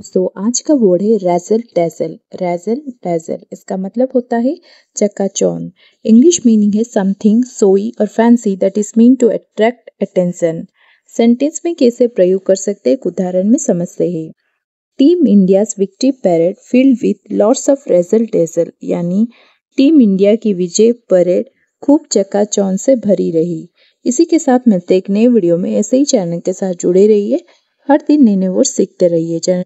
दोस्तों आज का वर्ड है रेजल टैजल रेजल टैजल इसका मतलब होता है चकाचौन इंग्लिश मीनिंग है समथिंग सोई और fancy that is mean to attract attention sentence में कैसे प्रयोग कर सकते हैं उदाहरण में समझते हैं team India's victory parade field with lords of razzle dazzle यानी टीम इंडिया की विजय परेड खूब चकाचौन से भरी रही इसी के साथ मिलते एक नए वीडियो में ऐसे ही चैनल के साथ जुड़े रहिए हर दिन नए नए वर्ड सीखते रहिए चैनल